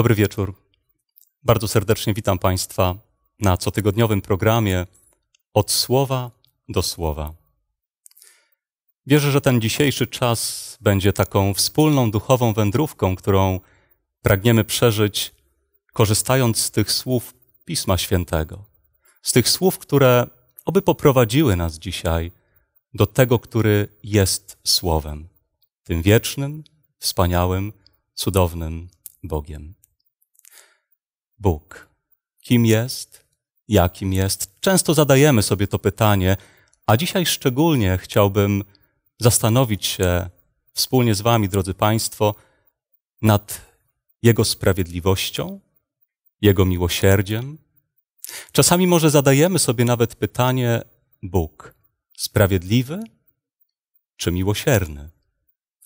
Dobry wieczór. Bardzo serdecznie witam Państwa na cotygodniowym programie Od Słowa do Słowa. Wierzę, że ten dzisiejszy czas będzie taką wspólną duchową wędrówką, którą pragniemy przeżyć, korzystając z tych słów Pisma Świętego, z tych słów, które oby poprowadziły nas dzisiaj do tego, który jest Słowem, tym wiecznym, wspaniałym, cudownym Bogiem. Bóg? Kim jest? Jakim jest? Często zadajemy sobie to pytanie, a dzisiaj szczególnie chciałbym zastanowić się wspólnie z Wami, drodzy Państwo, nad Jego sprawiedliwością, Jego miłosierdziem. Czasami może zadajemy sobie nawet pytanie: Bóg sprawiedliwy czy miłosierny?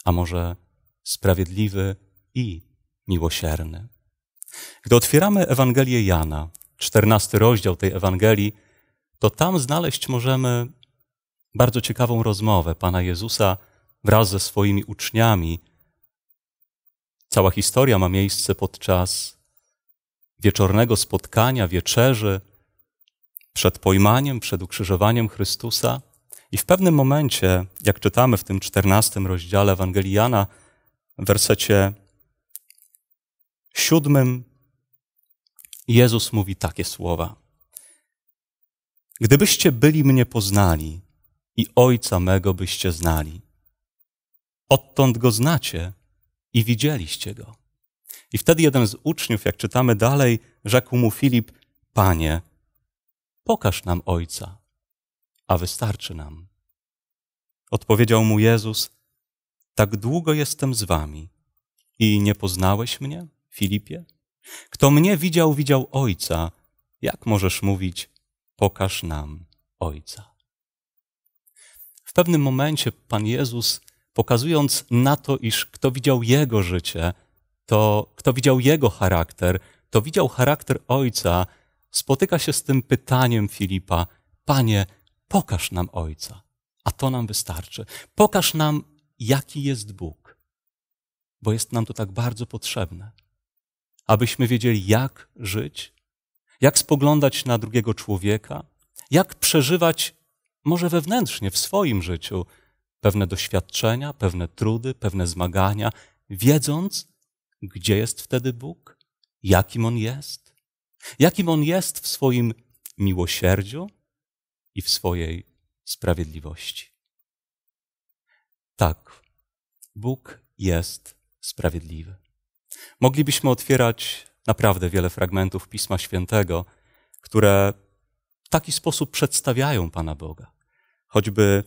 A może sprawiedliwy i miłosierny? Gdy otwieramy Ewangelię Jana, czternasty rozdział tej Ewangelii, to tam znaleźć możemy bardzo ciekawą rozmowę Pana Jezusa wraz ze swoimi uczniami. Cała historia ma miejsce podczas wieczornego spotkania, wieczerzy, przed pojmaniem, przed ukrzyżowaniem Chrystusa. I w pewnym momencie, jak czytamy w tym czternastym rozdziale Ewangelii Jana, w wersecie siódmym Jezus mówi takie słowa. Gdybyście byli mnie poznali i Ojca mego byście znali, odtąd go znacie i widzieliście go. I wtedy jeden z uczniów, jak czytamy dalej, rzekł mu Filip: Panie, pokaż nam Ojca, a wystarczy nam. Odpowiedział mu Jezus: Tak długo jestem z wami i nie poznałeś mnie? Filipie? Kto mnie widział, widział Ojca. Jak możesz mówić, pokaż nam Ojca? W pewnym momencie Pan Jezus, pokazując na to, iż kto widział Jego życie, to kto widział Jego charakter, to widział charakter Ojca, spotyka się z tym pytaniem Filipa: Panie, pokaż nam Ojca, a to nam wystarczy. Pokaż nam, jaki jest Bóg, bo jest nam to tak bardzo potrzebne abyśmy wiedzieli, jak żyć, jak spoglądać na drugiego człowieka, jak przeżywać, może wewnętrznie w swoim życiu, pewne doświadczenia, pewne trudy, pewne zmagania, wiedząc, gdzie jest wtedy Bóg, jakim On jest, jakim On jest w swoim miłosierdziu i w swojej sprawiedliwości. Tak, Bóg jest sprawiedliwy. Moglibyśmy otwierać naprawdę wiele fragmentów Pisma Świętego, które w taki sposób przedstawiają Pana Boga. Choćby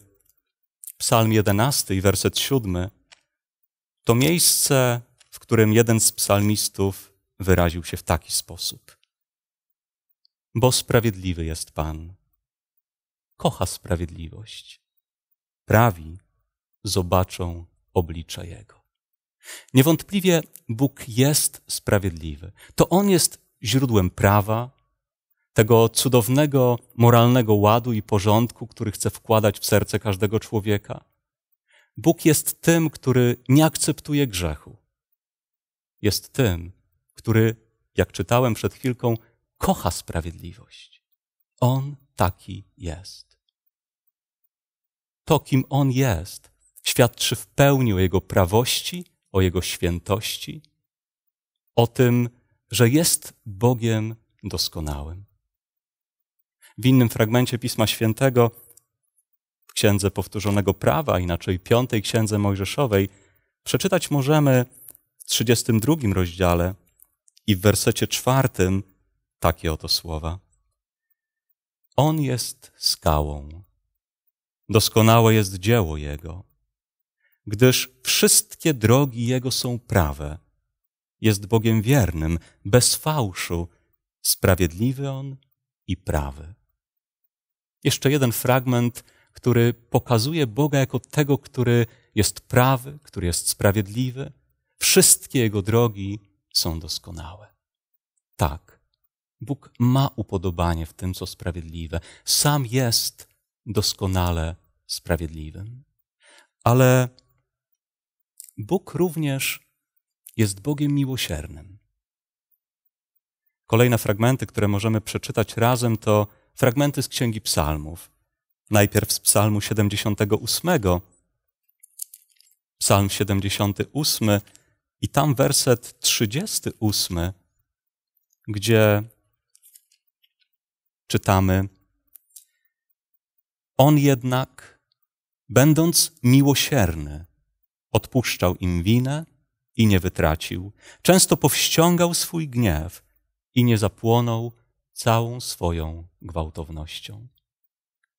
Psalm 11 i werset 7 to miejsce, w którym jeden z psalmistów wyraził się w taki sposób. Bo sprawiedliwy jest Pan, kocha sprawiedliwość, prawi zobaczą oblicze Jego. Niewątpliwie Bóg jest sprawiedliwy. To On jest źródłem prawa, tego cudownego moralnego ładu i porządku, który chce wkładać w serce każdego człowieka. Bóg jest tym, który nie akceptuje grzechu. Jest tym, który, jak czytałem przed chwilką, kocha sprawiedliwość. On taki jest. To, kim On jest, świadczy w pełni o Jego prawości o Jego świętości, o tym, że jest Bogiem doskonałym. W innym fragmencie Pisma Świętego, w Księdze Powtórzonego Prawa, inaczej Piątej Księdze Mojżeszowej, przeczytać możemy w 32 rozdziale i w wersecie czwartym takie oto słowa. On jest skałą. Doskonałe jest dzieło Jego gdyż wszystkie drogi Jego są prawe. Jest Bogiem wiernym, bez fałszu, sprawiedliwy On i prawy. Jeszcze jeden fragment, który pokazuje Boga jako tego, który jest prawy, który jest sprawiedliwy. Wszystkie Jego drogi są doskonałe. Tak, Bóg ma upodobanie w tym, co sprawiedliwe. Sam jest doskonale sprawiedliwym. Ale Bóg również jest Bogiem miłosiernym. Kolejne fragmenty, które możemy przeczytać razem, to fragmenty z Księgi Psalmów. Najpierw z Psalmu 78, Psalm 78 i tam werset 38, gdzie czytamy: On jednak, będąc miłosierny, odpuszczał im winę i nie wytracił. Często powściągał swój gniew i nie zapłonął całą swoją gwałtownością.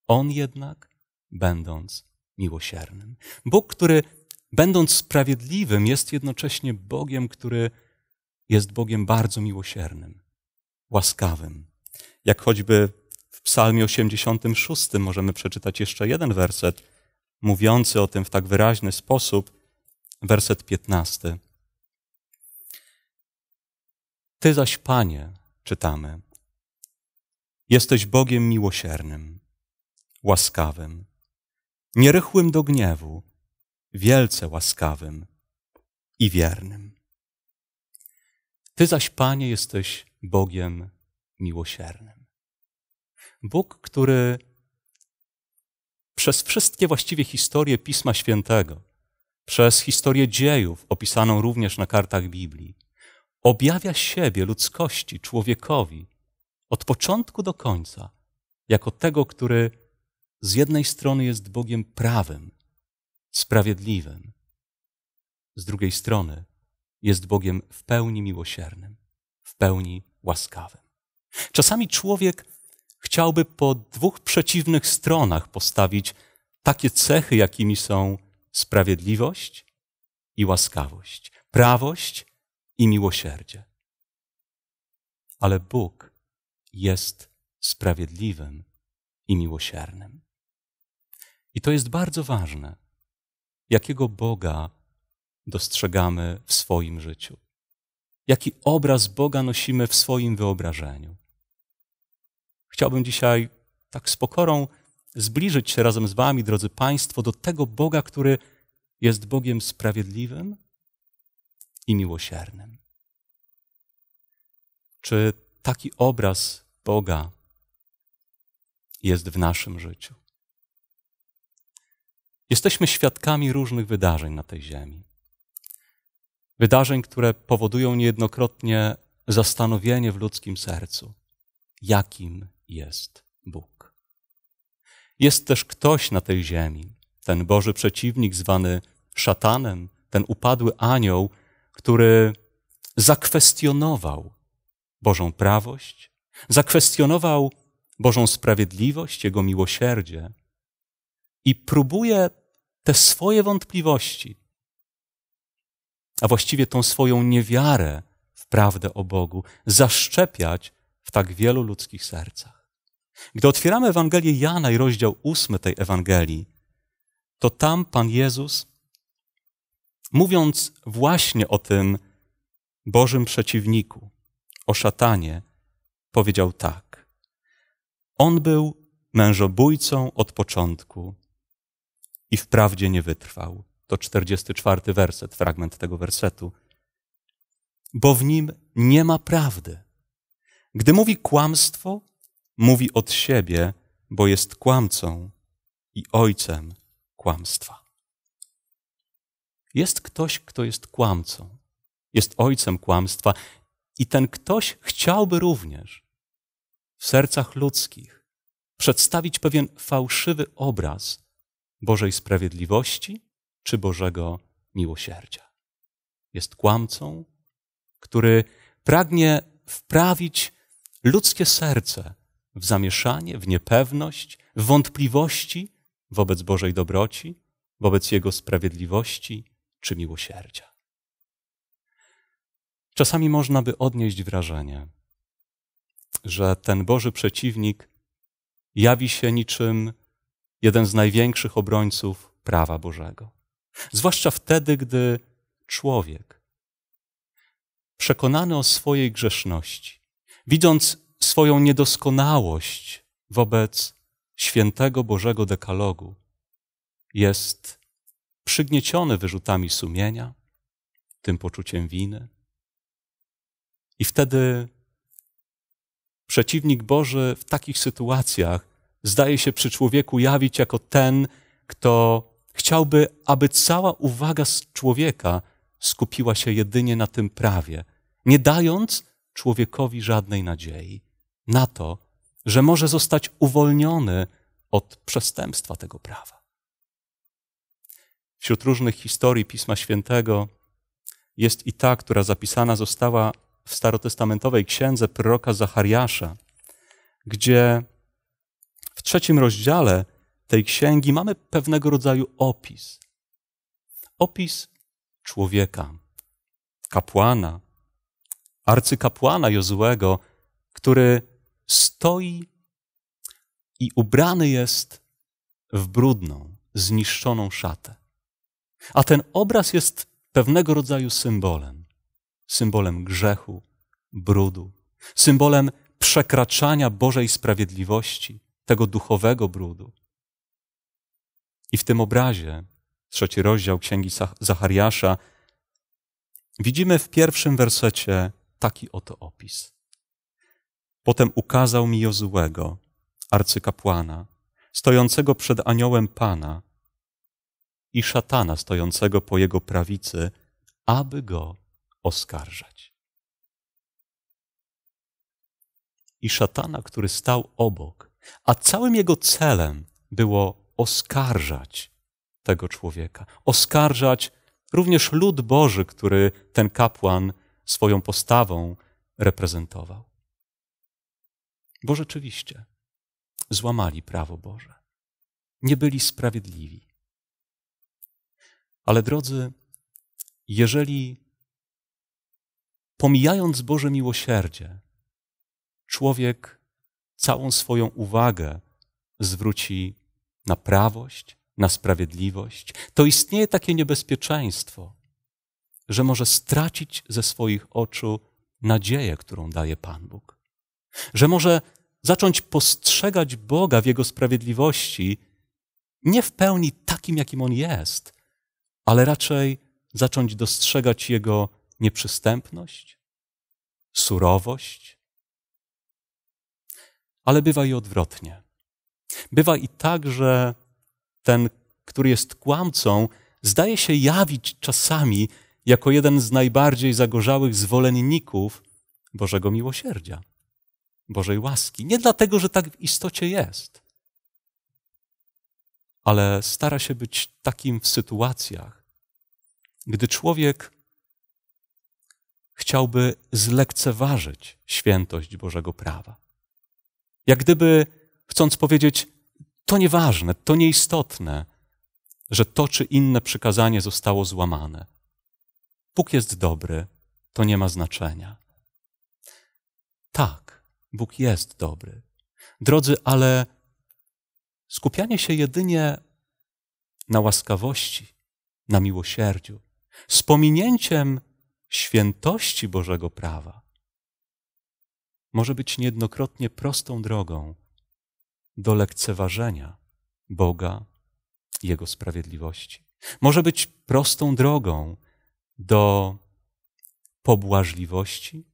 On jednak, będąc miłosiernym. Bóg, który będąc sprawiedliwym, jest jednocześnie Bogiem, który jest Bogiem bardzo miłosiernym, łaskawym. Jak choćby w Psalmie 86 możemy przeczytać jeszcze jeden werset mówiący o tym w tak wyraźny sposób werset 15. Ty zaś, Panie, czytamy, jesteś Bogiem miłosiernym, łaskawym, nierychłym do gniewu, wielce łaskawym i wiernym. Ty zaś, Panie, jesteś Bogiem miłosiernym. Bóg, który przez wszystkie właściwie historie Pisma Świętego przez historię dziejów, opisaną również na kartach Biblii, objawia siebie ludzkości, człowiekowi, od początku do końca, jako tego, który z jednej strony jest Bogiem prawym, sprawiedliwym, z drugiej strony jest Bogiem w pełni miłosiernym, w pełni łaskawym. Czasami człowiek chciałby po dwóch przeciwnych stronach postawić takie cechy, jakimi są sprawiedliwość i łaskawość, prawość i miłosierdzie. Ale Bóg jest sprawiedliwym i miłosiernym. I to jest bardzo ważne, jakiego Boga dostrzegamy w swoim życiu, jaki obraz Boga nosimy w swoim wyobrażeniu. Chciałbym dzisiaj tak z pokorą zbliżyć się razem z Wami, drodzy Państwo, do tego Boga, który jest Bogiem sprawiedliwym i miłosiernym. Czy taki obraz Boga jest w naszym życiu? Jesteśmy świadkami różnych wydarzeń na tej ziemi. Wydarzeń, które powodują niejednokrotnie zastanowienie w ludzkim sercu, jakim jest jest też ktoś na tej ziemi, ten Boży przeciwnik zwany szatanem, ten upadły anioł, który zakwestionował Bożą prawość, zakwestionował Bożą sprawiedliwość, Jego miłosierdzie i próbuje te swoje wątpliwości, a właściwie tą swoją niewiarę w prawdę o Bogu, zaszczepiać w tak wielu ludzkich sercach. Gdy otwieramy Ewangelię Jana i rozdział ósmy tej Ewangelii, to tam Pan Jezus, mówiąc właśnie o tym Bożym przeciwniku, o szatanie, powiedział tak. On był mężobójcą od początku i wprawdzie nie wytrwał. To 44 werset, fragment tego wersetu. Bo w nim nie ma prawdy. Gdy mówi kłamstwo, mówi od siebie, bo jest kłamcą i ojcem kłamstwa. Jest ktoś, kto jest kłamcą, jest ojcem kłamstwa, i ten ktoś chciałby również w sercach ludzkich przedstawić pewien fałszywy obraz Bożej sprawiedliwości czy Bożego miłosierdzia. Jest kłamcą, który pragnie wprawić ludzkie serce w zamieszanie, w niepewność, w wątpliwości wobec Bożej dobroci, wobec Jego sprawiedliwości czy miłosierdzia. Czasami można by odnieść wrażenie, że ten Boży przeciwnik jawi się niczym jeden z największych obrońców prawa Bożego. Zwłaszcza wtedy, gdy człowiek, przekonany o swojej grzeszności, widząc swoją niedoskonałość wobec świętego Bożego dekalogu, jest przygnieciony wyrzutami sumienia, tym poczuciem winy. I wtedy przeciwnik Boży w takich sytuacjach zdaje się przy człowieku jawić jako ten, kto chciałby, aby cała uwaga człowieka skupiła się jedynie na tym prawie, nie dając człowiekowi żadnej nadziei na to, że może zostać uwolniony od przestępstwa tego prawa. Wśród różnych historii Pisma Świętego jest i ta, która zapisana została w starotestamentowej księdze proroka Zachariasza, gdzie w trzecim rozdziale tej księgi mamy pewnego rodzaju opis. Opis człowieka, kapłana, arcykapłana Jozłego, który stoi i ubrany jest w brudną, zniszczoną szatę. A ten obraz jest pewnego rodzaju symbolem symbolem grzechu, brudu, symbolem przekraczania Bożej sprawiedliwości, tego duchowego brudu. I w tym obrazie, trzeci rozdział Księgi Zachariasza, widzimy w pierwszym wersecie taki oto opis. Potem ukazał mi Jozułego, arcykapłana, stojącego przed aniołem Pana i szatana stojącego po jego prawicy, aby go oskarżać. I szatana, który stał obok, a całym jego celem było oskarżać tego człowieka, oskarżać również lud Boży, który ten kapłan swoją postawą reprezentował. Bo rzeczywiście złamali prawo Boże. Nie byli sprawiedliwi. Ale drodzy, jeżeli pomijając Boże miłosierdzie, człowiek całą swoją uwagę zwróci na prawość, na sprawiedliwość, to istnieje takie niebezpieczeństwo, że może stracić ze swoich oczu nadzieję, którą daje Pan Bóg że może zacząć postrzegać Boga w Jego sprawiedliwości nie w pełni takim, jakim On jest, ale raczej zacząć dostrzegać Jego nieprzystępność, surowość. Ale bywa i odwrotnie. Bywa i tak, że ten, który jest kłamcą, zdaje się jawić czasami jako jeden z najbardziej zagorzałych zwolenników Bożego miłosierdzia. Bożej łaski. Nie dlatego, że tak w istocie jest, ale stara się być takim w sytuacjach, gdy człowiek chciałby zlekceważyć świętość Bożego prawa. Jak gdyby chcąc powiedzieć, to nieważne, to nieistotne, że to czy inne przykazanie zostało złamane. Bóg jest dobry, to nie ma znaczenia. Tak, Bóg jest dobry. Drodzy, ale skupianie się jedynie na łaskawości, na miłosierdziu, z pominięciem świętości Bożego prawa, może być niejednokrotnie prostą drogą do lekceważenia Boga, Jego sprawiedliwości. Może być prostą drogą do pobłażliwości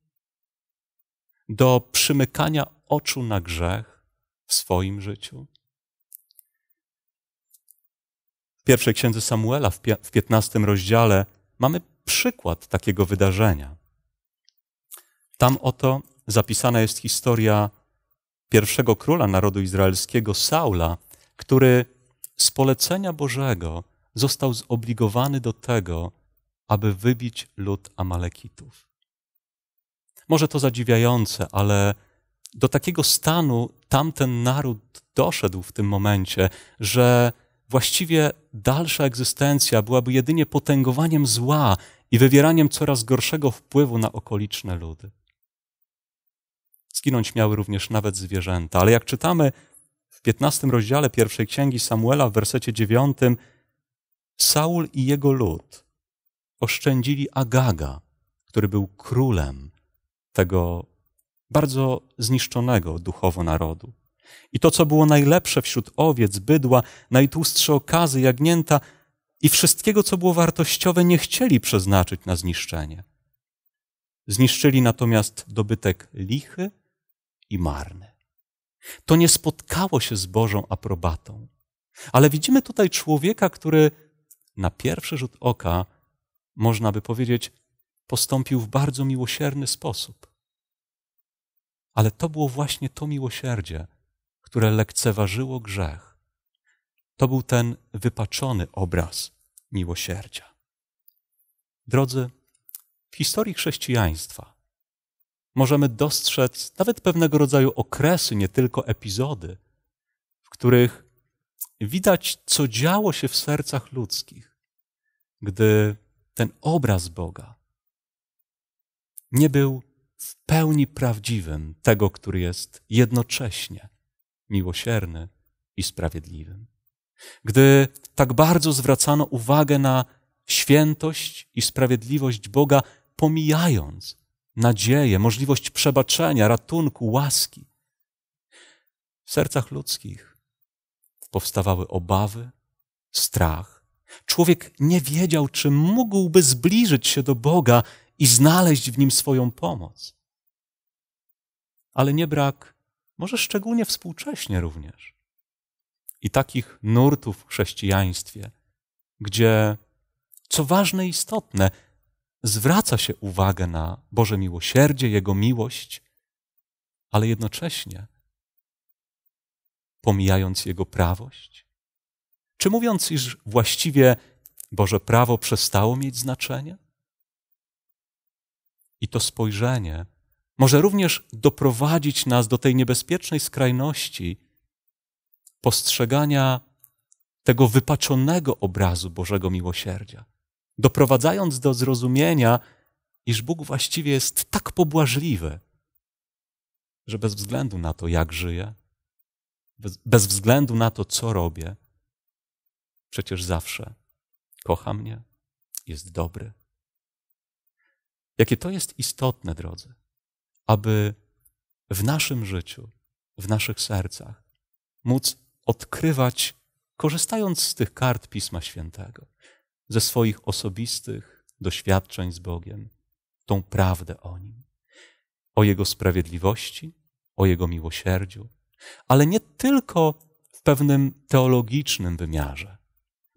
do przymykania oczu na grzech w swoim życiu. W pierwszej księdze Samuela w 15 rozdziale mamy przykład takiego wydarzenia. Tam oto zapisana jest historia pierwszego króla narodu izraelskiego, Saula, który z polecenia Bożego został zobligowany do tego, aby wybić lud Amalekitów może to zadziwiające, ale do takiego stanu tamten naród doszedł w tym momencie, że właściwie dalsza egzystencja byłaby jedynie potęgowaniem zła i wywieraniem coraz gorszego wpływu na okoliczne ludy. Zginąć miały również nawet zwierzęta, ale jak czytamy w 15 rozdziale pierwszej księgi Samuela w wersecie 9, Saul i jego lud oszczędzili Agaga, który był królem tego bardzo zniszczonego duchowo narodu. I to, co było najlepsze wśród owiec, bydła, najtłustsze okazy, jagnięta i wszystkiego, co było wartościowe, nie chcieli przeznaczyć na zniszczenie. Zniszczyli natomiast dobytek lichy i marny. To nie spotkało się z Bożą aprobatą. Ale widzimy tutaj człowieka, który na pierwszy rzut oka można by powiedzieć, postąpił w bardzo miłosierny sposób. Ale to było właśnie to miłosierdzie, które lekceważyło grzech. To był ten wypaczony obraz miłosierdzia. Drodzy, w historii chrześcijaństwa możemy dostrzec nawet pewnego rodzaju okresy, nie tylko epizody, w których widać, co działo się w sercach ludzkich, gdy ten obraz Boga, nie był w pełni prawdziwym tego, który jest jednocześnie miłosierny i sprawiedliwym. Gdy tak bardzo zwracano uwagę na świętość i sprawiedliwość Boga, pomijając nadzieję, możliwość przebaczenia, ratunku, łaski, w sercach ludzkich powstawały obawy, strach. Człowiek nie wiedział, czy mógłby zbliżyć się do Boga, i znaleźć w nim swoją pomoc. Ale nie brak, może szczególnie współcześnie również, i takich nurtów w chrześcijaństwie, gdzie, co ważne i istotne, zwraca się uwagę na Boże miłosierdzie, Jego miłość, ale jednocześnie pomijając Jego prawość? Czy mówiąc, iż właściwie Boże prawo przestało mieć znaczenie? i to spojrzenie może również doprowadzić nas do tej niebezpiecznej skrajności postrzegania tego wypaczonego obrazu Bożego miłosierdzia, doprowadzając do zrozumienia, iż Bóg właściwie jest tak pobłażliwy, że bez względu na to, jak żyję, bez, bez względu na to, co robię, przecież zawsze kocha mnie, jest dobry. Jakie to jest istotne, drodzy, aby w naszym życiu, w naszych sercach móc odkrywać, korzystając z tych kart Pisma Świętego, ze swoich osobistych doświadczeń z Bogiem, tą prawdę o Nim, o Jego sprawiedliwości, o Jego miłosierdziu, ale nie tylko w pewnym teologicznym wymiarze,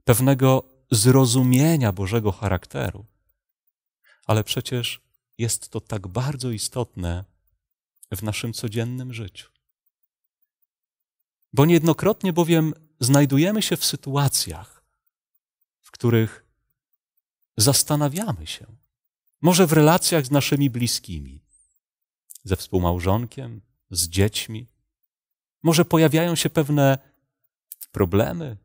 pewnego zrozumienia Bożego charakteru, ale przecież jest to tak bardzo istotne w naszym codziennym życiu. Bo niejednokrotnie bowiem znajdujemy się w sytuacjach, w których zastanawiamy się, może w relacjach z naszymi bliskimi, ze współmałżonkiem, z dziećmi, może pojawiają się pewne problemy,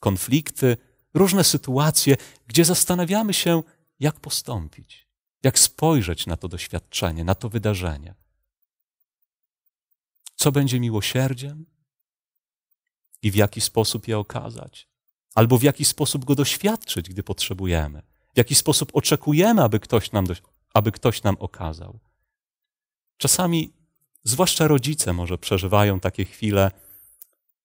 konflikty, różne sytuacje, gdzie zastanawiamy się, jak postąpić jak spojrzeć na to doświadczenie, na to wydarzenie. Co będzie miłosierdziem i w jaki sposób je okazać, albo w jaki sposób go doświadczyć, gdy potrzebujemy, w jaki sposób oczekujemy, aby ktoś nam, aby ktoś nam okazał. Czasami, zwłaszcza rodzice, może przeżywają takie chwile,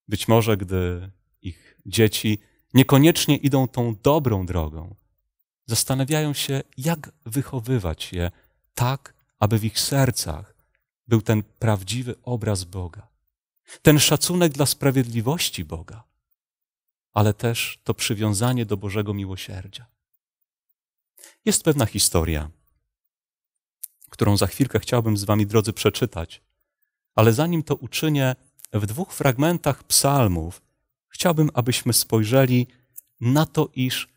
być może gdy ich dzieci niekoniecznie idą tą dobrą drogą, zastanawiają się, jak wychowywać je tak, aby w ich sercach był ten prawdziwy obraz Boga, ten szacunek dla sprawiedliwości Boga, ale też to przywiązanie do Bożego miłosierdzia. Jest pewna historia, którą za chwilkę chciałbym z Wami, drodzy, przeczytać, ale zanim to uczynię, w dwóch fragmentach psalmów chciałbym, abyśmy spojrzeli na to, iż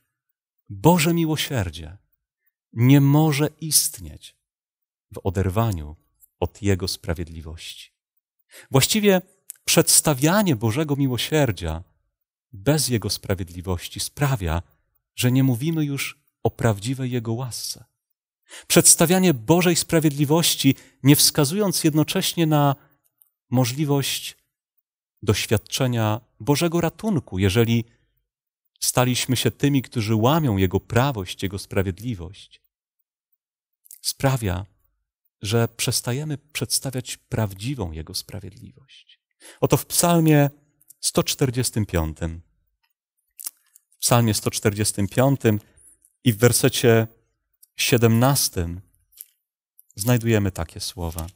Boże miłosierdzie nie może istnieć w oderwaniu od Jego sprawiedliwości. Właściwie przedstawianie Bożego miłosierdzia bez Jego sprawiedliwości sprawia, że nie mówimy już o prawdziwej Jego łasce. Przedstawianie Bożej sprawiedliwości, nie wskazując jednocześnie na możliwość doświadczenia Bożego ratunku, jeżeli Staliśmy się tymi, którzy łamią Jego prawość, Jego sprawiedliwość. Sprawia, że przestajemy przedstawiać prawdziwą Jego sprawiedliwość. Oto w Psalmie 145, w Psalmie 145 i w wersecie 17 znajdujemy takie słowa.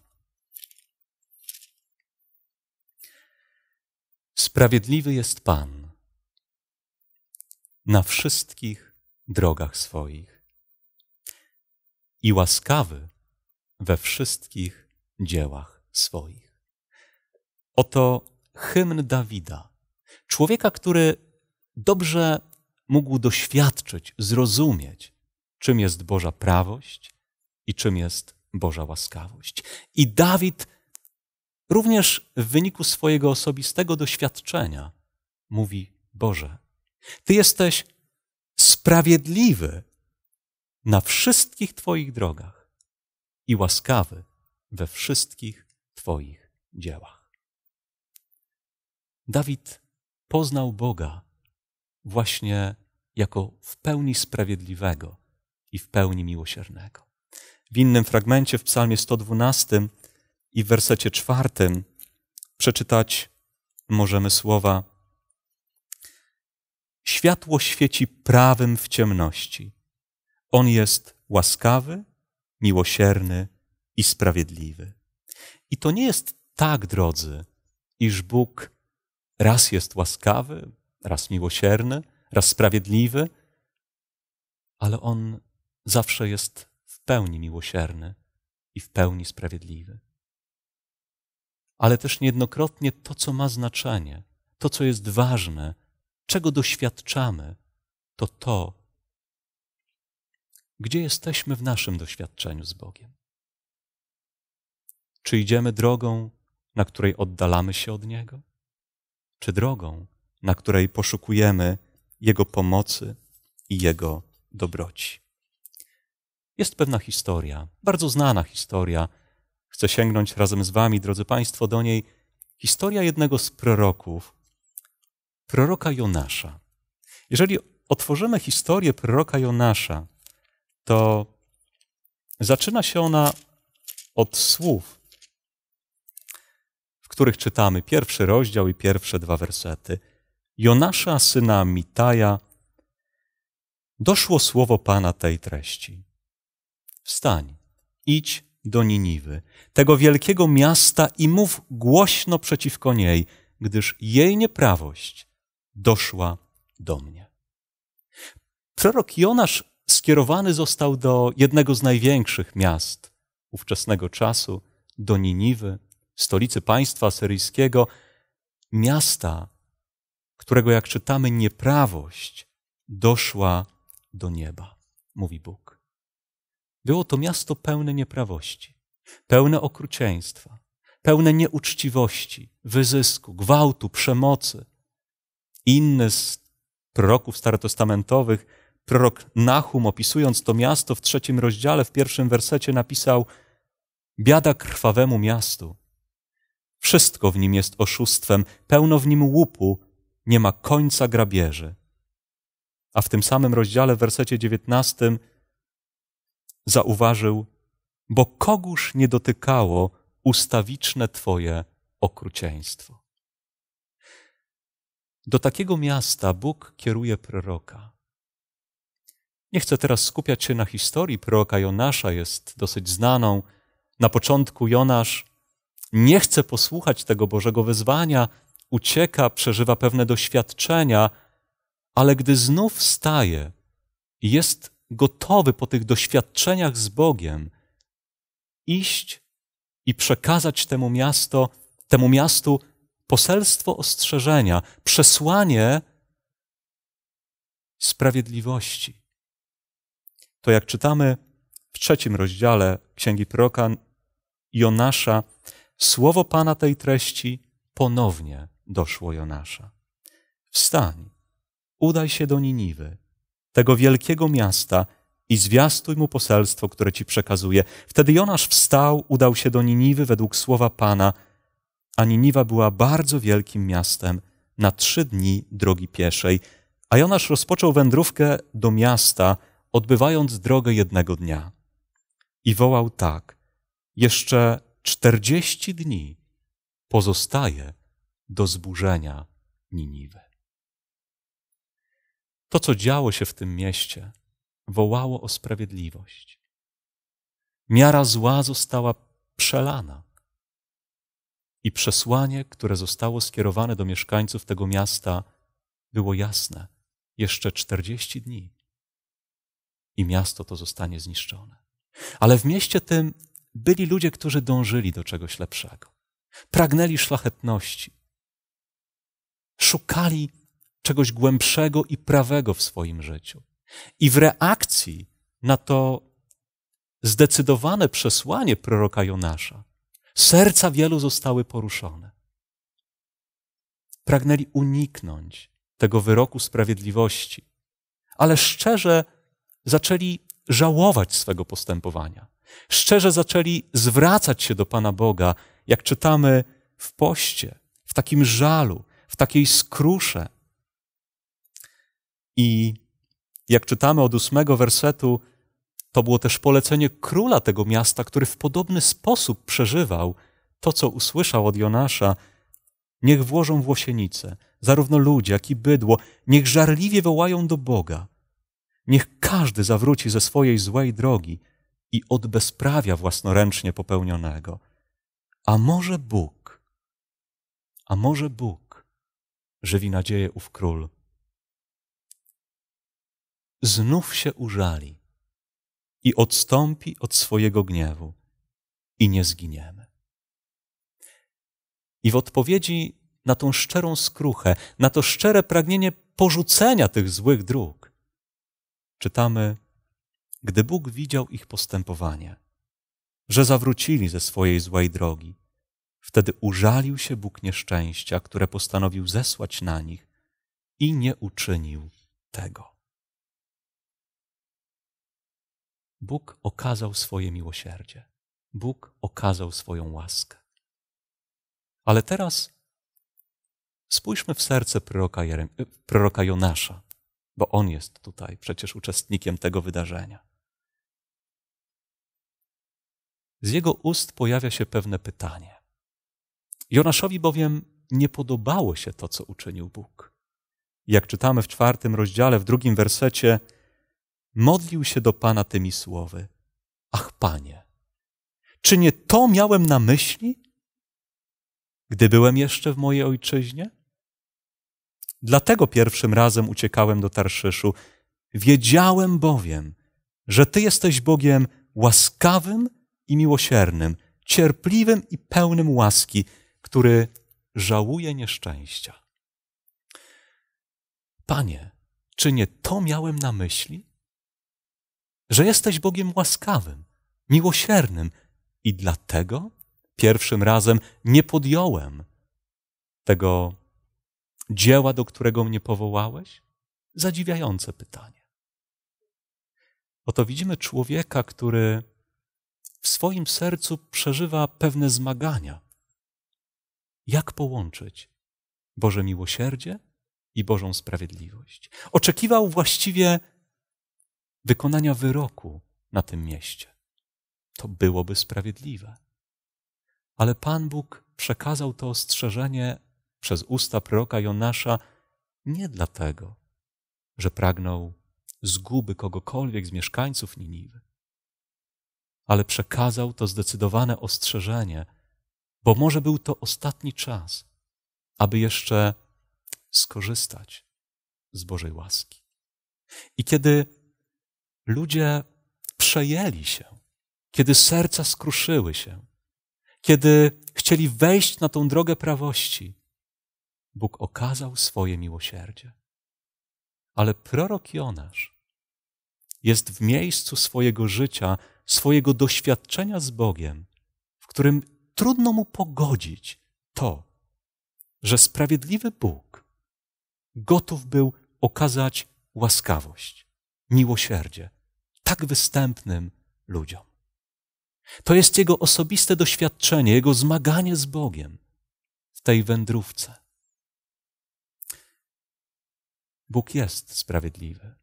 Sprawiedliwy jest Pan na wszystkich drogach swoich i łaskawy we wszystkich dziełach swoich. Oto hymn Dawida, człowieka, który dobrze mógł doświadczyć, zrozumieć, czym jest Boża prawość i czym jest Boża łaskawość. I Dawid również w wyniku swojego osobistego doświadczenia mówi: Boże, ty jesteś sprawiedliwy na wszystkich Twoich drogach i łaskawy we wszystkich Twoich dziełach. Dawid poznał Boga właśnie jako w pełni sprawiedliwego i w pełni miłosiernego. W innym fragmencie w Psalmie 112 i w wersecie czwartym przeczytać możemy słowa Światło świeci prawym w ciemności. On jest łaskawy, miłosierny i sprawiedliwy. I to nie jest tak, drodzy, iż Bóg raz jest łaskawy, raz miłosierny, raz sprawiedliwy, ale On zawsze jest w pełni miłosierny i w pełni sprawiedliwy. Ale też niejednokrotnie to, co ma znaczenie, to, co jest ważne, czego doświadczamy, to to, gdzie jesteśmy w naszym doświadczeniu z Bogiem. Czy idziemy drogą, na której oddalamy się od Niego, czy drogą, na której poszukujemy Jego pomocy i Jego dobroci. Jest pewna historia, bardzo znana historia. Chcę sięgnąć razem z Wami, drodzy Państwo, do niej. Historia jednego z proroków, proroka Jonasza. Jeżeli otworzymy historię proroka Jonasza, to zaczyna się ona od słów, w których czytamy pierwszy rozdział i pierwsze dwa wersety. Jonasza, syna Mitaja, doszło słowo Pana tej treści. Wstań, idź do Niniwy, tego wielkiego miasta i mów głośno przeciwko niej, gdyż jej nieprawość doszła do mnie. Prorok Jonasz skierowany został do jednego z największych miast ówczesnego czasu, do Niniwy, stolicy państwa syryjskiego, miasta, którego, jak czytamy, nieprawość doszła do nieba, mówi Bóg. Było to miasto pełne nieprawości, pełne okrucieństwa, pełne nieuczciwości, wyzysku, gwałtu, przemocy, inny z proroków starotestamentowych, prorok Nahum, opisując to miasto w trzecim rozdziale, w pierwszym wersecie napisał: Biada krwawemu miastu. Wszystko w nim jest oszustwem, pełno w nim łupu, nie ma końca grabieży. A w tym samym rozdziale, w wersecie dziewiętnastym zauważył: Bo kogóż nie dotykało ustawiczne Twoje okrucieństwo. Do takiego miasta Bóg kieruje proroka. Nie chcę teraz skupiać się na historii proroka Jonasza, jest dosyć znaną. Na początku Jonasz nie chce posłuchać tego Bożego wezwania, ucieka, przeżywa pewne doświadczenia, ale gdy znów wstaje i jest gotowy po tych doświadczeniach z Bogiem iść i przekazać temu miasto, temu miastu poselstwo ostrzeżenia, przesłanie sprawiedliwości. To jak czytamy w trzecim rozdziale Księgi Proroka Jonasza, słowo Pana tej treści ponownie doszło Jonasza. Wstań, udaj się do Niniwy, tego wielkiego miasta, i zwiastuj mu poselstwo, które ci przekazuje. Wtedy Jonasz wstał, udał się do Niniwy według słowa Pana – a Niniwa była bardzo wielkim miastem na trzy dni drogi pieszej, a Jonasz rozpoczął wędrówkę do miasta, odbywając drogę jednego dnia. I wołał tak: Jeszcze czterdzieści dni pozostaje do zburzenia Niniwy. To, co działo się w tym mieście, wołało o sprawiedliwość. Miara zła została przelana. I przesłanie, które zostało skierowane do mieszkańców tego miasta, było jasne. Jeszcze 40 dni i miasto to zostanie zniszczone. Ale w mieście tym byli ludzie, którzy dążyli do czegoś lepszego. Pragnęli szlachetności. Szukali czegoś głębszego i prawego w swoim życiu. I w reakcji na to zdecydowane przesłanie proroka Jonasza Serca wielu zostały poruszone. Pragnęli uniknąć tego wyroku sprawiedliwości, ale szczerze zaczęli żałować swego postępowania. Szczerze zaczęli zwracać się do Pana Boga, jak czytamy w poście, w takim żalu, w takiej skrusze. I jak czytamy od ósmego wersetu, to było też polecenie króla tego miasta, który w podobny sposób przeżywał to, co usłyszał od Jonasza. Niech włożą w łosienicę, zarówno ludzie, jak i bydło, niech żarliwie wołają do Boga. Niech każdy zawróci ze swojej złej drogi i odbezprawia własnoręcznie popełnionego. A może Bóg, a może Bóg żywi nadzieję ów król. Znów się użali i odstąpi od swojego gniewu i nie zginiemy. I w odpowiedzi na tą szczerą skruchę, na to szczere pragnienie porzucenia tych złych dróg, czytamy, gdy Bóg widział ich postępowanie, że zawrócili ze swojej złej drogi, wtedy użalił się Bóg nieszczęścia, które postanowił zesłać na nich i nie uczynił tego. Bóg okazał swoje miłosierdzie. Bóg okazał swoją łaskę. Ale teraz spójrzmy w serce proroka, Jerem, proroka Jonasza, bo on jest tutaj przecież uczestnikiem tego wydarzenia. Z jego ust pojawia się pewne pytanie. Jonaszowi bowiem nie podobało się to, co uczynił Bóg. Jak czytamy w czwartym rozdziale, w drugim wersecie, modlił się do Pana tymi słowy: Ach, Panie, czy nie to miałem na myśli, gdy byłem jeszcze w mojej ojczyźnie? Dlatego pierwszym razem uciekałem do Tarszyszu. Wiedziałem bowiem, że Ty jesteś Bogiem łaskawym i miłosiernym, cierpliwym i pełnym łaski, który żałuje nieszczęścia. Panie, czy nie to miałem na myśli? że jesteś Bogiem łaskawym, miłosiernym i dlatego pierwszym razem nie podjąłem tego dzieła, do którego mnie powołałeś? Zadziwiające pytanie. Oto widzimy człowieka, który w swoim sercu przeżywa pewne zmagania. Jak połączyć Boże miłosierdzie i Bożą sprawiedliwość? Oczekiwał właściwie wykonania wyroku na tym mieście. To byłoby sprawiedliwe. Ale Pan Bóg przekazał to ostrzeżenie przez usta proroka Jonasza nie dlatego, że pragnął zguby kogokolwiek z mieszkańców Niniwy, ale przekazał to zdecydowane ostrzeżenie, bo może był to ostatni czas, aby jeszcze skorzystać z Bożej łaski. I kiedy ludzie przejęli się, kiedy serca skruszyły się, kiedy chcieli wejść na tą drogę prawości, Bóg okazał swoje miłosierdzie. Ale prorok Jonasz jest w miejscu swojego życia, swojego doświadczenia z Bogiem, w którym trudno mu pogodzić to, że sprawiedliwy Bóg gotów był okazać łaskawość, miłosierdzie, tak występnym ludziom. To jest jego osobiste doświadczenie, jego zmaganie z Bogiem w tej wędrówce. Bóg jest sprawiedliwy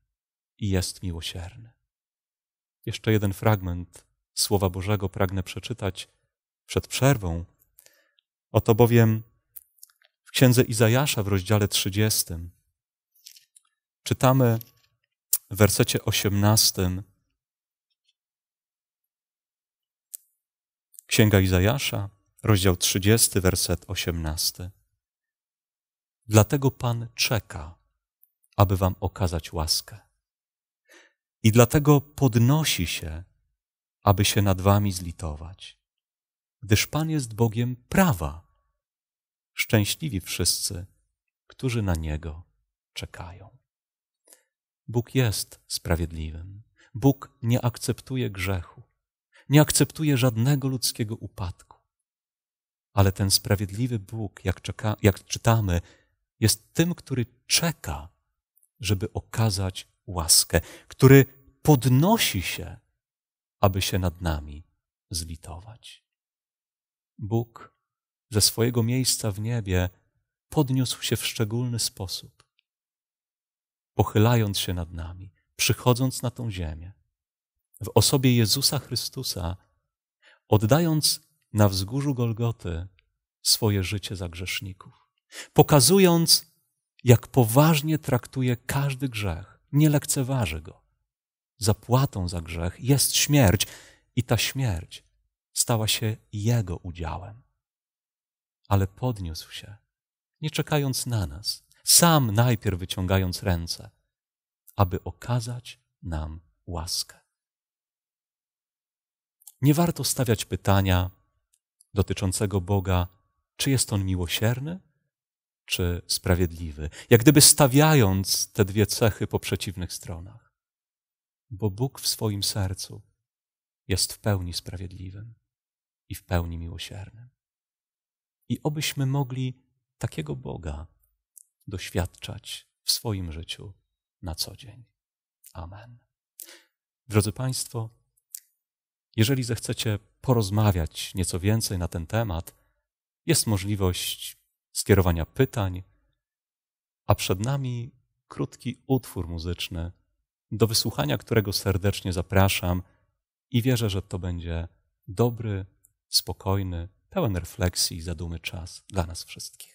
i jest miłosierny. Jeszcze jeden fragment Słowa Bożego pragnę przeczytać przed przerwą. Oto bowiem w księdze Izajasza w rozdziale 30 czytamy w wersecie 18 Księga Izajasza, rozdział 30, werset 18. Dlatego Pan czeka, aby wam okazać łaskę. I dlatego podnosi się, aby się nad wami zlitować. Gdyż Pan jest Bogiem prawa. Szczęśliwi wszyscy, którzy na Niego czekają. Bóg jest sprawiedliwym. Bóg nie akceptuje grzechu nie akceptuje żadnego ludzkiego upadku. Ale ten sprawiedliwy Bóg, jak, czeka, jak czytamy, jest tym, który czeka, żeby okazać łaskę, który podnosi się, aby się nad nami zlitować. Bóg ze swojego miejsca w niebie podniósł się w szczególny sposób, pochylając się nad nami, przychodząc na tą ziemię, w osobie Jezusa Chrystusa, oddając na wzgórzu Golgoty swoje życie za grzeszników, pokazując, jak poważnie traktuje każdy grzech, nie lekceważy go. Zapłatą za grzech jest śmierć, i ta śmierć stała się jego udziałem. Ale podniósł się, nie czekając na nas, sam najpierw wyciągając ręce, aby okazać nam łaskę nie warto stawiać pytania dotyczącego Boga, czy jest on miłosierny, czy sprawiedliwy. Jak gdyby stawiając te dwie cechy po przeciwnych stronach. Bo Bóg w swoim sercu jest w pełni sprawiedliwym i w pełni miłosiernym. I obyśmy mogli takiego Boga doświadczać w swoim życiu na co dzień. Amen. Drodzy Państwo, jeżeli zechcecie porozmawiać nieco więcej na ten temat, jest możliwość skierowania pytań, a przed nami krótki utwór muzyczny, do wysłuchania którego serdecznie zapraszam i wierzę, że to będzie dobry, spokojny, pełen refleksji i zadumy czas dla nas wszystkich.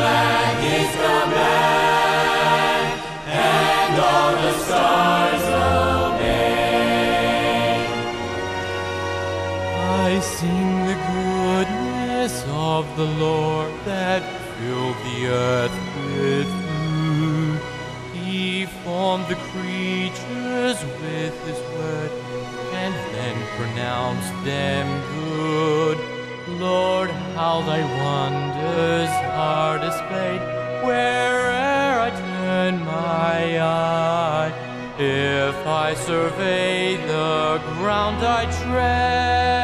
of the Lord that filled the earth with food. He formed the creatures with his word and then pronounced them good. Lord, how thy wonders are displayed where'er I turn my eye. If I survey the ground I tread,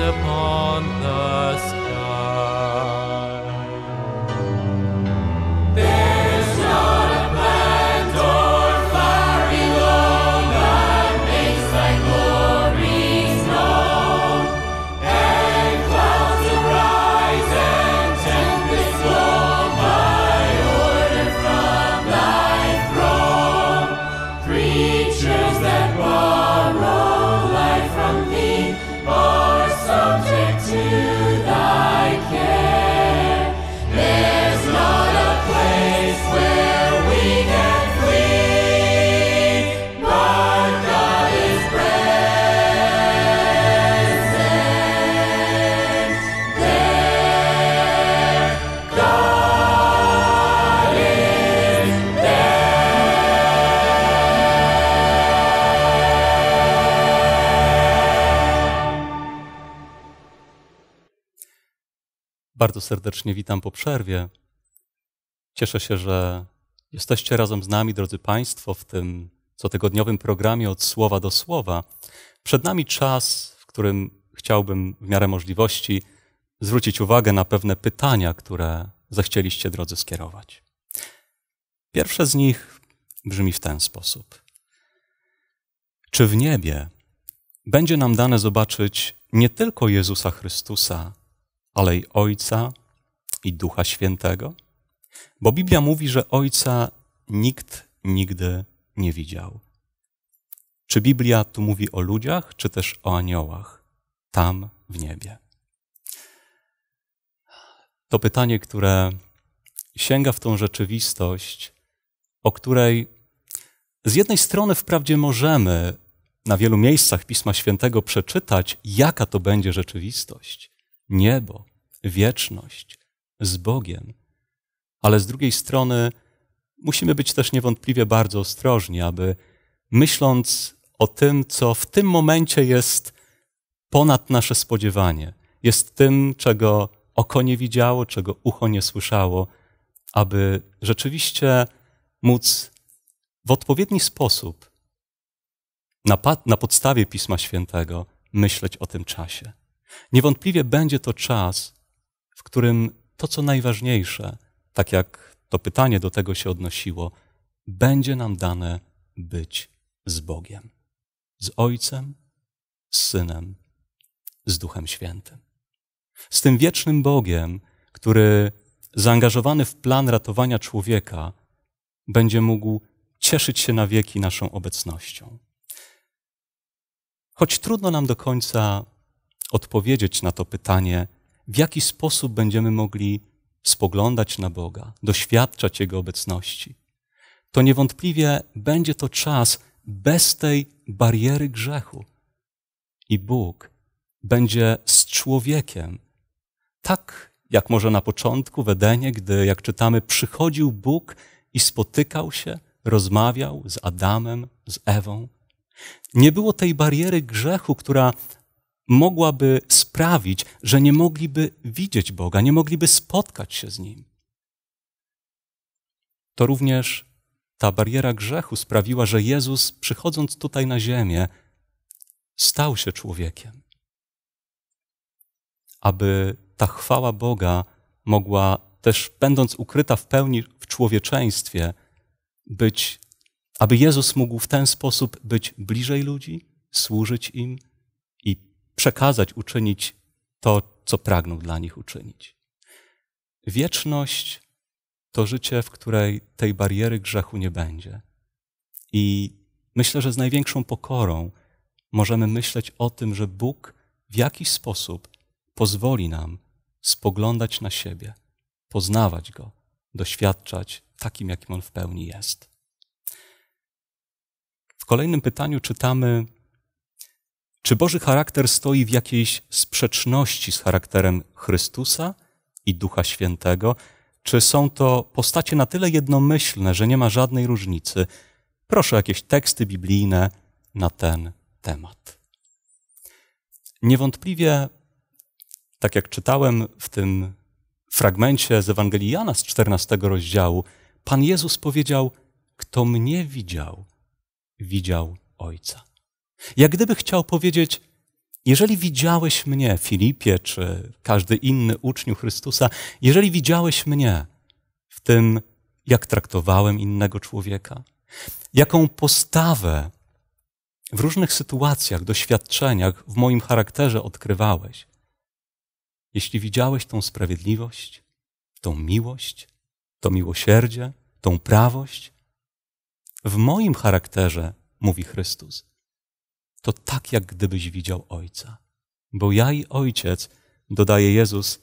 upon the sky. bardzo serdecznie witam po przerwie. Cieszę się, że jesteście razem z nami, drodzy Państwo, w tym cotygodniowym programie od słowa do słowa. Przed nami czas, w którym chciałbym w miarę możliwości zwrócić uwagę na pewne pytania, które zechcieliście, drodzy, skierować. Pierwsze z nich brzmi w ten sposób. Czy w niebie będzie nam dane zobaczyć nie tylko Jezusa Chrystusa, ale i Ojca i Ducha Świętego? Bo Biblia mówi, że Ojca nikt nigdy nie widział. Czy Biblia tu mówi o ludziach, czy też o aniołach, tam w niebie? To pytanie, które sięga w tą rzeczywistość, o której z jednej strony wprawdzie możemy na wielu miejscach Pisma Świętego przeczytać, jaka to będzie rzeczywistość, niebo, wieczność z Bogiem. Ale z drugiej strony musimy być też niewątpliwie bardzo ostrożni, aby myśląc o tym, co w tym momencie jest ponad nasze spodziewanie, jest tym, czego oko nie widziało, czego ucho nie słyszało, aby rzeczywiście móc w odpowiedni sposób, na, na podstawie Pisma Świętego, myśleć o tym czasie. Niewątpliwie będzie to czas, w którym to, co najważniejsze, tak jak to pytanie do tego się odnosiło, będzie nam dane być z Bogiem, z Ojcem, z Synem, z Duchem Świętym. Z tym wiecznym Bogiem, który zaangażowany w plan ratowania człowieka będzie mógł cieszyć się na wieki naszą obecnością. Choć trudno nam do końca odpowiedzieć na to pytanie, w jaki sposób będziemy mogli spoglądać na Boga, doświadczać Jego obecności, to niewątpliwie będzie to czas bez tej bariery grzechu. I Bóg będzie z człowiekiem, tak jak może na początku w Edenie, gdy, jak czytamy, przychodził Bóg i spotykał się, rozmawiał z Adamem, z Ewą. Nie było tej bariery grzechu, która mogłaby sprawić, że nie mogliby widzieć Boga, nie mogliby spotkać się z Nim. To również ta bariera grzechu sprawiła, że Jezus, przychodząc tutaj na ziemię, stał się człowiekiem. Aby ta chwała Boga mogła też, będąc ukryta w pełni w człowieczeństwie, być, aby Jezus mógł w ten sposób być bliżej ludzi, służyć im, przekazać, uczynić to, co pragnął dla nich uczynić. Wieczność to życie, w której tej bariery grzechu nie będzie. I myślę, że z największą pokorą możemy myśleć o tym, że Bóg w jakiś sposób pozwoli nam spoglądać na siebie, poznawać Go, doświadczać takim, jakim On w pełni jest. W kolejnym pytaniu czytamy, czy Boży charakter stoi w jakiejś sprzeczności z charakterem Chrystusa i Ducha Świętego? Czy są to postacie na tyle jednomyślne, że nie ma żadnej różnicy? Proszę jakieś teksty biblijne na ten temat. Niewątpliwie, tak jak czytałem w tym fragmencie z Ewangelii Jana z 14 rozdziału, Pan Jezus powiedział: Kto mnie widział, widział Ojca. Jak gdyby chciał powiedzieć, jeżeli widziałeś mnie, Filipie, czy każdy inny uczniu Chrystusa, jeżeli widziałeś mnie w tym, jak traktowałem innego człowieka, jaką postawę w różnych sytuacjach, doświadczeniach, w moim charakterze odkrywałeś, jeśli widziałeś tą sprawiedliwość, tą miłość, to miłosierdzie, tą prawość, w moim charakterze, mówi Chrystus, to tak, jak gdybyś widział Ojca. Bo ja i Ojciec, dodaje Jezus,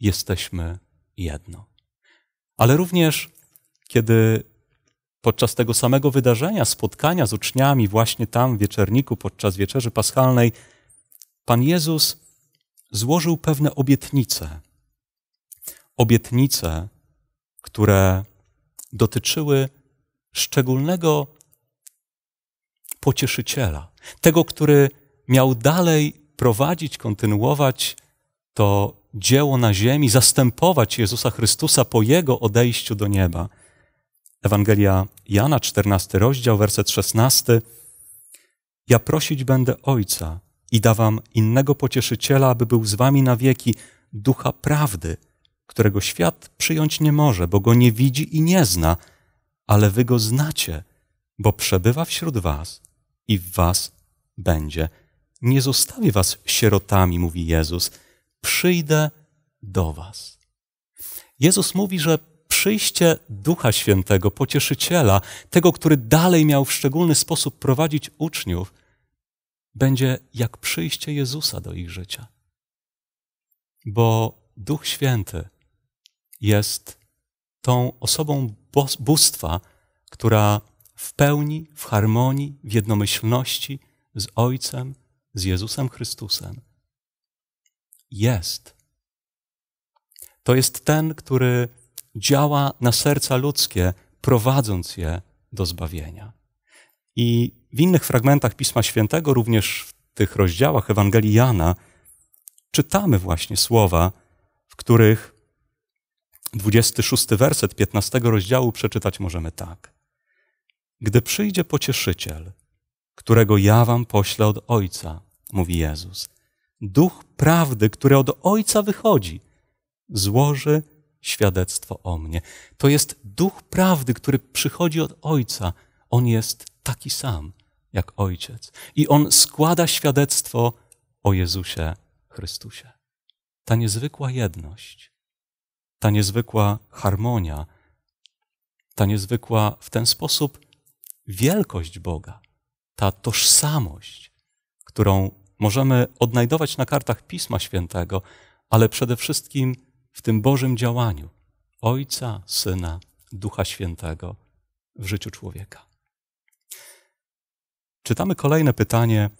jesteśmy jedno. Ale również, kiedy podczas tego samego wydarzenia, spotkania z uczniami, właśnie tam w wieczorniku, podczas wieczerzy paschalnej, Pan Jezus złożył pewne obietnice. Obietnice, które dotyczyły szczególnego pocieszyciela, tego, który miał dalej prowadzić, kontynuować to dzieło na ziemi, zastępować Jezusa Chrystusa po jego odejściu do nieba. Ewangelia Jana, 14 rozdział, werset 16. Ja prosić będę Ojca i dawam innego pocieszyciela, aby był z wami na wieki, ducha prawdy, którego świat przyjąć nie może, bo go nie widzi i nie zna, ale wy go znacie, bo przebywa wśród was i w was będzie. Nie zostawię was sierotami, mówi Jezus. Przyjdę do was. Jezus mówi, że przyjście Ducha Świętego, pocieszyciela, tego, który dalej miał w szczególny sposób prowadzić uczniów, będzie jak przyjście Jezusa do ich życia. Bo Duch Święty jest tą osobą bóstwa, która w pełni, w harmonii, w jednomyślności z Ojcem, z Jezusem Chrystusem. Jest. To jest ten, który działa na serca ludzkie, prowadząc je do zbawienia. I w innych fragmentach Pisma Świętego, również w tych rozdziałach Ewangelii Jana, czytamy właśnie słowa, w których 26 werset 15 rozdziału przeczytać możemy tak. Gdy przyjdzie pocieszyciel, którego ja wam poślę od Ojca, mówi Jezus, duch prawdy, który od Ojca wychodzi, złoży świadectwo o mnie. To jest duch prawdy, który przychodzi od Ojca. On jest taki sam jak Ojciec. I on składa świadectwo o Jezusie Chrystusie. Ta niezwykła jedność, ta niezwykła harmonia, ta niezwykła w ten sposób wielkość Boga, ta tożsamość, którą możemy odnajdować na kartach Pisma Świętego, ale przede wszystkim w tym Bożym działaniu Ojca, Syna, Ducha Świętego w życiu człowieka. Czytamy kolejne pytanie.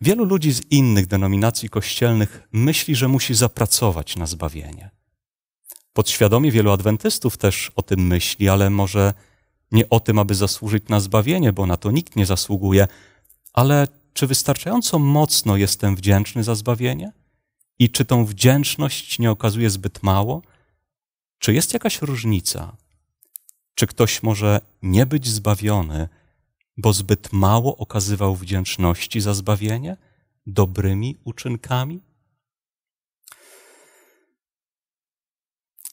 Wielu ludzi z innych denominacji kościelnych myśli, że musi zapracować na zbawienie. Podświadomie wielu adwentystów też o tym myśli, ale może nie o tym, aby zasłużyć na zbawienie, bo na to nikt nie zasługuje, ale czy wystarczająco mocno jestem wdzięczny za zbawienie? I czy tą wdzięczność nie okazuje zbyt mało? Czy jest jakaś różnica? Czy ktoś może nie być zbawiony, bo zbyt mało okazywał wdzięczności za zbawienie dobrymi uczynkami?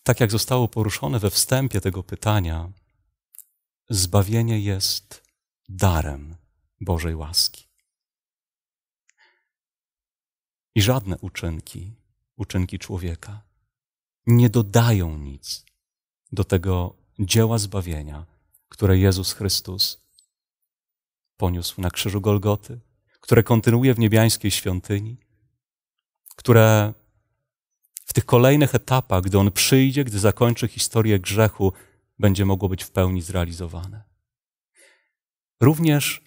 Tak jak zostało poruszone we wstępie tego pytania, zbawienie jest darem Bożej łaski. I żadne uczynki, uczynki człowieka, nie dodają nic do tego dzieła zbawienia, które Jezus Chrystus poniósł na krzyżu Golgoty, które kontynuuje w niebiańskiej świątyni, które w tych kolejnych etapach, gdy On przyjdzie, gdy zakończy historię grzechu, będzie mogło być w pełni zrealizowane. Również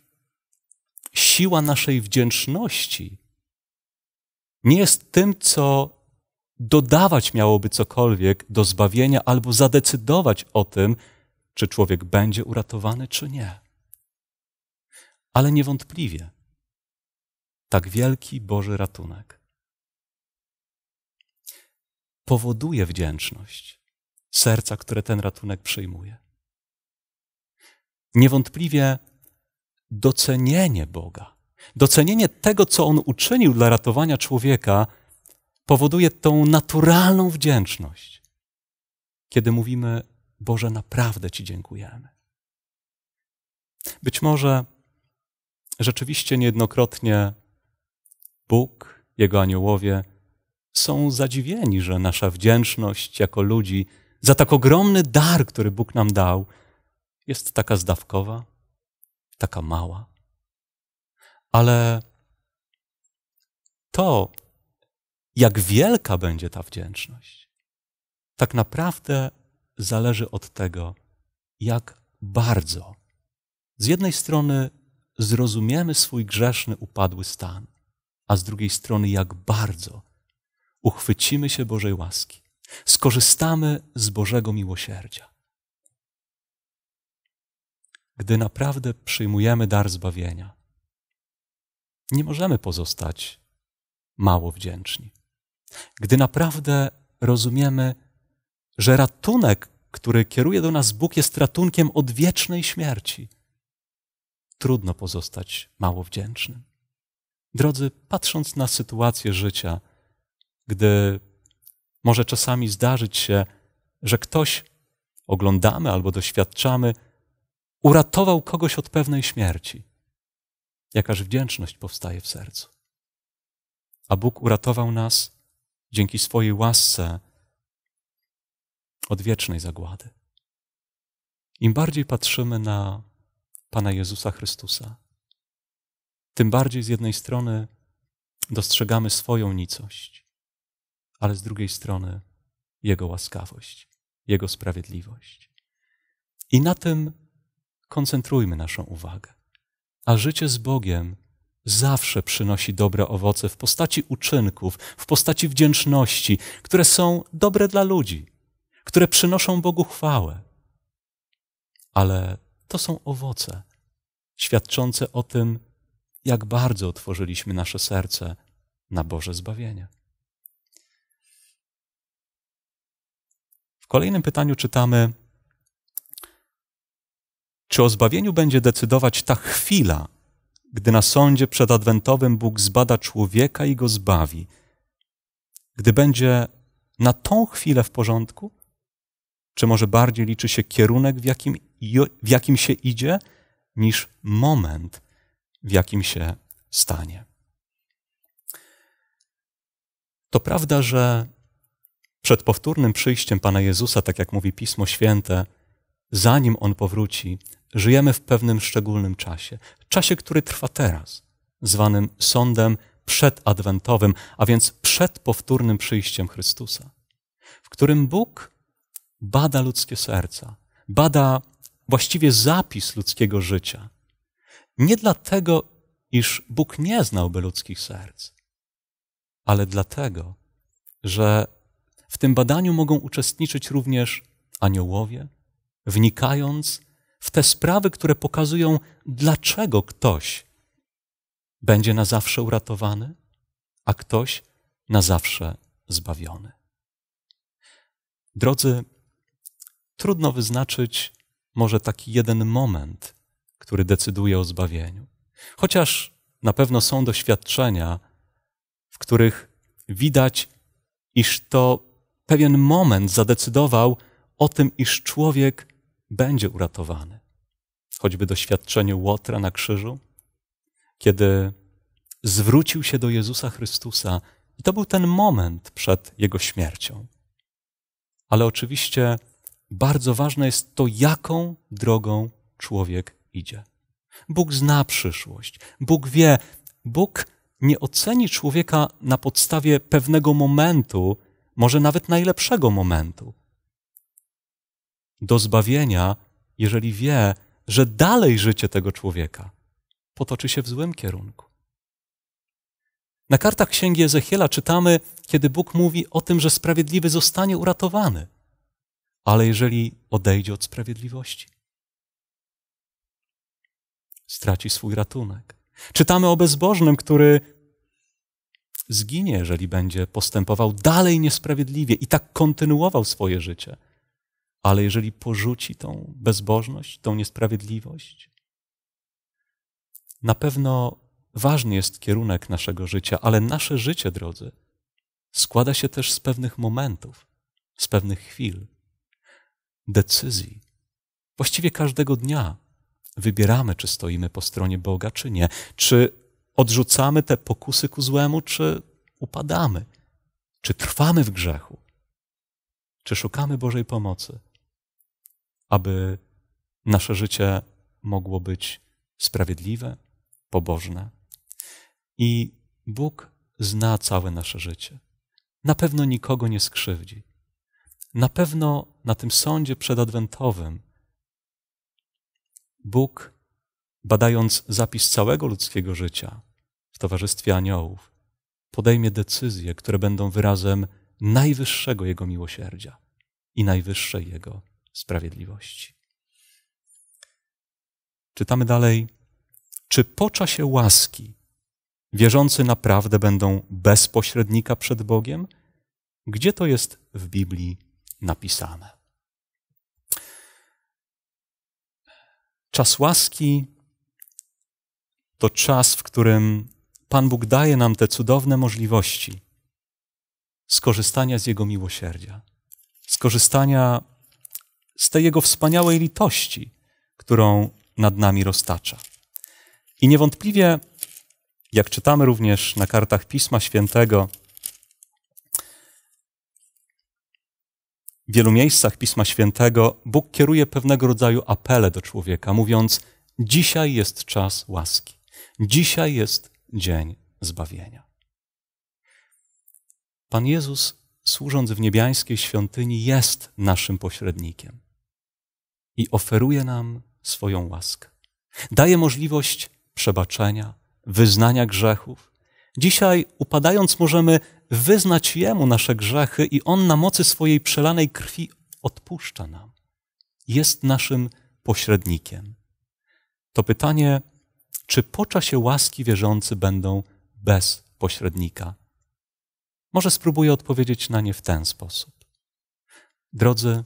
siła naszej wdzięczności nie jest tym, co dodawać miałoby cokolwiek do zbawienia albo zadecydować o tym, czy człowiek będzie uratowany, czy nie. Ale niewątpliwie tak wielki Boży ratunek powoduje wdzięczność serca, które ten ratunek przyjmuje. Niewątpliwie docenienie Boga, docenienie tego, co On uczynił dla ratowania człowieka, powoduje tą naturalną wdzięczność, kiedy mówimy: Boże, naprawdę Ci dziękujemy. Być może rzeczywiście niejednokrotnie Bóg, Jego aniołowie są zadziwieni, że nasza wdzięczność jako ludzi za tak ogromny dar, który Bóg nam dał, jest taka zdawkowa, taka mała. Ale to, jak wielka będzie ta wdzięczność, tak naprawdę zależy od tego, jak bardzo z jednej strony zrozumiemy swój grzeszny, upadły stan, a z drugiej strony, jak bardzo uchwycimy się Bożej łaski Skorzystamy z Bożego miłosierdzia. Gdy naprawdę przyjmujemy dar zbawienia, nie możemy pozostać mało wdzięczni. Gdy naprawdę rozumiemy, że ratunek, który kieruje do nas Bóg, jest ratunkiem odwiecznej śmierci, trudno pozostać mało wdzięcznym. Drodzy, patrząc na sytuację życia, gdy może czasami zdarzyć się, że ktoś oglądamy albo doświadczamy, uratował kogoś od pewnej śmierci. Jakaż wdzięczność powstaje w sercu. A Bóg uratował nas dzięki swojej łasce od wiecznej zagłady. Im bardziej patrzymy na Pana Jezusa Chrystusa, tym bardziej z jednej strony dostrzegamy swoją nicość, ale z drugiej strony Jego łaskawość, Jego sprawiedliwość. I na tym koncentrujmy naszą uwagę. A życie z Bogiem zawsze przynosi dobre owoce w postaci uczynków, w postaci wdzięczności, które są dobre dla ludzi, które przynoszą Bogu chwałę. Ale to są owoce świadczące o tym, jak bardzo otworzyliśmy nasze serce na Boże zbawienie. W kolejnym pytaniu czytamy: Czy o zbawieniu będzie decydować ta chwila, gdy na sądzie przedadwentowym Bóg zbada człowieka i go zbawi? Gdy będzie na tą chwilę w porządku? Czy może bardziej liczy się kierunek, w jakim, w jakim się idzie, niż moment, w jakim się stanie? To prawda, że przed powtórnym przyjściem Pana Jezusa, tak jak mówi Pismo Święte, zanim On powróci, żyjemy w pewnym szczególnym czasie. Czasie, który trwa teraz, zwanym sądem przedadwentowym, a więc przed powtórnym przyjściem Chrystusa, w którym Bóg bada ludzkie serca, bada właściwie zapis ludzkiego życia. Nie dlatego, iż Bóg nie znałby ludzkich serc, ale dlatego, że w tym badaniu mogą uczestniczyć również aniołowie, wnikając w te sprawy, które pokazują, dlaczego ktoś będzie na zawsze uratowany, a ktoś na zawsze zbawiony. Drodzy, trudno wyznaczyć może taki jeden moment, który decyduje o zbawieniu. Chociaż na pewno są doświadczenia, w których widać, iż to pewien moment zadecydował o tym, iż człowiek będzie uratowany. Choćby doświadczenie Łotra na krzyżu, kiedy zwrócił się do Jezusa Chrystusa, i to był ten moment przed jego śmiercią. Ale oczywiście bardzo ważne jest to, jaką drogą człowiek idzie. Bóg zna przyszłość, Bóg wie, Bóg nie oceni człowieka na podstawie pewnego momentu, może nawet najlepszego momentu do zbawienia, jeżeli wie, że dalej życie tego człowieka potoczy się w złym kierunku. Na kartach księgi Ezechiela czytamy, kiedy Bóg mówi o tym, że sprawiedliwy zostanie uratowany, ale jeżeli odejdzie od sprawiedliwości, straci swój ratunek. Czytamy o bezbożnym, który zginie, jeżeli będzie postępował dalej niesprawiedliwie i tak kontynuował swoje życie. Ale jeżeli porzuci tą bezbożność, tą niesprawiedliwość, na pewno ważny jest kierunek naszego życia, ale nasze życie, drodzy, składa się też z pewnych momentów, z pewnych chwil, decyzji. Właściwie każdego dnia wybieramy, czy stoimy po stronie Boga, czy nie, czy odrzucamy te pokusy ku złemu, czy upadamy? Czy trwamy w grzechu? Czy szukamy Bożej pomocy, aby nasze życie mogło być sprawiedliwe, pobożne? I Bóg zna całe nasze życie. Na pewno nikogo nie skrzywdzi. Na pewno na tym sądzie przedadwentowym Bóg badając zapis całego ludzkiego życia w towarzystwie aniołów, podejmie decyzje, które będą wyrazem najwyższego Jego miłosierdzia i najwyższej Jego sprawiedliwości. Czytamy dalej. Czy po czasie łaski wierzący naprawdę będą bez pośrednika przed Bogiem? Gdzie to jest w Biblii napisane? Czas łaski to czas, w którym Pan Bóg daje nam te cudowne możliwości skorzystania z Jego miłosierdzia, skorzystania z tej Jego wspaniałej litości, którą nad nami roztacza. I niewątpliwie, jak czytamy również na kartach Pisma Świętego, w wielu miejscach Pisma Świętego Bóg kieruje pewnego rodzaju apele do człowieka, mówiąc: Dzisiaj jest czas łaski. Dzisiaj jest dzień zbawienia. Pan Jezus, służąc w niebiańskiej świątyni, jest naszym pośrednikiem i oferuje nam swoją łaskę. Daje możliwość przebaczenia, wyznania grzechów. Dzisiaj, upadając, możemy wyznać Jemu nasze grzechy i On na mocy swojej przelanej krwi odpuszcza nam. Jest naszym pośrednikiem. To pytanie czy po czasie łaski wierzący będą bez pośrednika? Może spróbuję odpowiedzieć na nie w ten sposób. Drodzy,